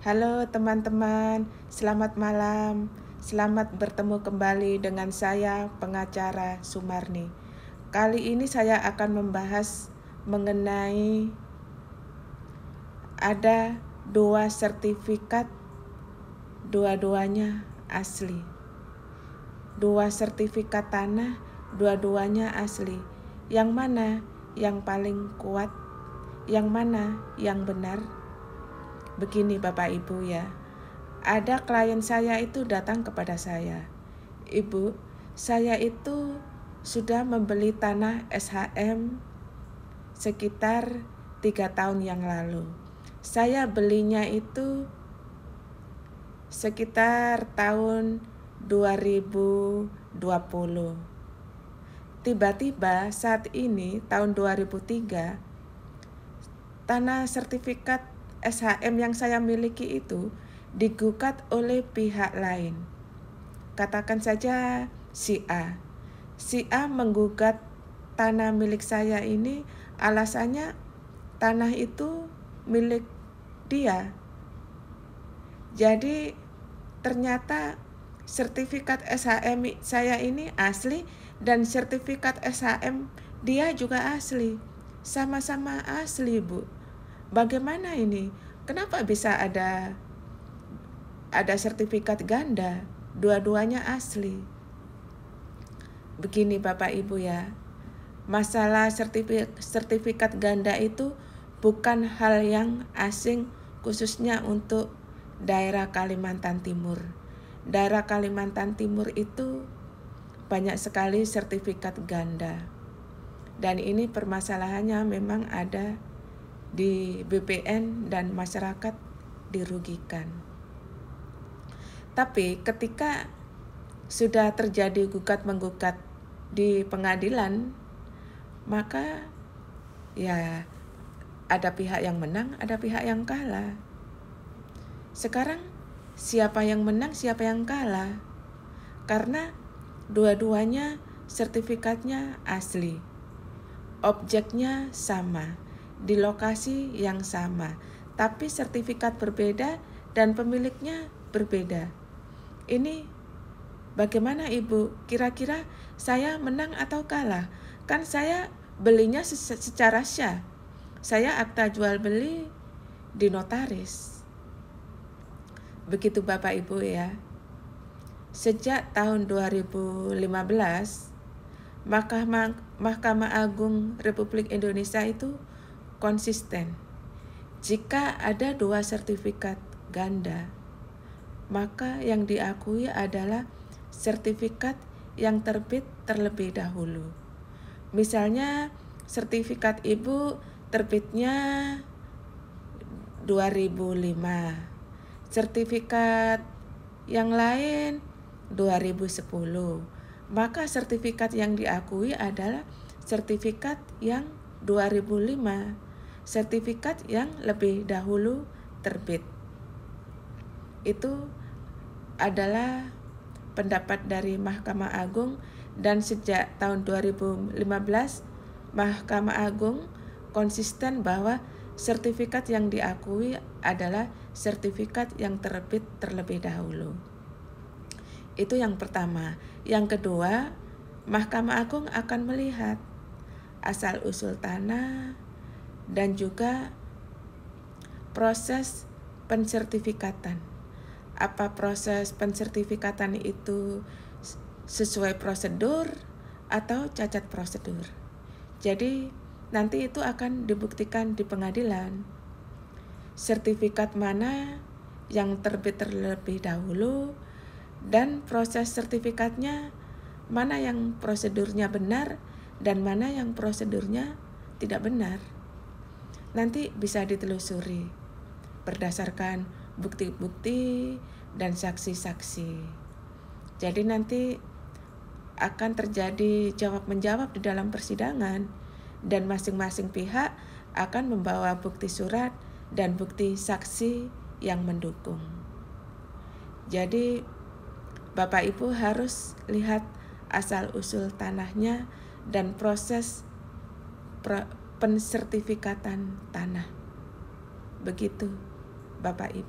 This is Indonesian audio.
Halo teman-teman, selamat malam. Selamat bertemu kembali dengan saya, pengacara Sumarni. Kali ini saya akan membahas mengenai ada dua sertifikat, dua-duanya asli. Dua sertifikat tanah, dua-duanya asli. Yang mana yang paling kuat? Yang mana yang benar? Begini Bapak Ibu ya, ada klien saya itu datang kepada saya. Ibu, saya itu sudah membeli tanah SHM sekitar tiga tahun yang lalu. Saya belinya itu sekitar tahun 2020. Tiba-tiba saat ini tahun 2003 tanah sertifikat SHM yang saya miliki itu digugat oleh pihak lain. Katakan saja si A. Si A menggugat tanah milik saya ini alasannya tanah itu milik dia. Jadi ternyata sertifikat SHM saya ini asli dan sertifikat SHM dia juga asli. Sama-sama asli, Bu bagaimana ini? Kenapa bisa ada ada sertifikat ganda? Dua-duanya asli. Begini Bapak Ibu ya. Masalah sertifik sertifikat ganda itu bukan hal yang asing khususnya untuk daerah Kalimantan Timur. Daerah Kalimantan Timur itu banyak sekali sertifikat ganda. Dan ini permasalahannya memang ada di BPN dan masyarakat dirugikan. Tapi ketika sudah terjadi gugat menggugat di pengadilan, maka ya ada pihak yang menang, ada pihak yang kalah. Sekarang siapa yang menang, siapa yang kalah? Karena dua-duanya sertifikatnya asli. Objeknya sama di lokasi yang sama, tapi sertifikat berbeda dan pemiliknya berbeda. Ini bagaimana Ibu? Kira-kira saya menang atau kalah? Kan saya belinya secara syah. Saya akta jual beli di notaris. Begitu Bapak Ibu ya. Sejak tahun 2015, Mahkamah, Mahkamah Agung Republik Indonesia itu konsisten. Jika ada dua sertifikat ganda, maka yang diakui adalah sertifikat yang terbit terlebih dahulu. Misalnya, sertifikat ibu terbitnya 2005. Sertifikat yang lain 2010. Maka sertifikat yang diakui adalah sertifikat yang 2005 sertifikat yang lebih dahulu terbit. Itu adalah pendapat dari Mahkamah Agung dan sejak tahun 2015 Mahkamah Agung konsisten bahwa sertifikat yang diakui adalah sertifikat yang terbit terlebih dahulu. Itu yang pertama. Yang kedua, Mahkamah Agung akan melihat asal usul tanah, dan juga proses pensertifikatan. Apa proses pensertifikatan itu sesuai prosedur atau cacat prosedur? Jadi, nanti itu akan dibuktikan di pengadilan. Sertifikat mana yang terbit terlebih dahulu dan proses sertifikatnya mana yang prosedurnya benar dan mana yang prosedurnya tidak benar nanti bisa ditelusuri berdasarkan bukti-bukti dan saksi-saksi. Jadi nanti akan terjadi jawab menjawab di dalam persidangan dan masing-masing pihak akan membawa bukti surat dan bukti saksi yang mendukung. Jadi Bapak Ibu harus lihat asal usul tanahnya dan proses pensertifikatan tanah. Begitu, Bapak Ibu.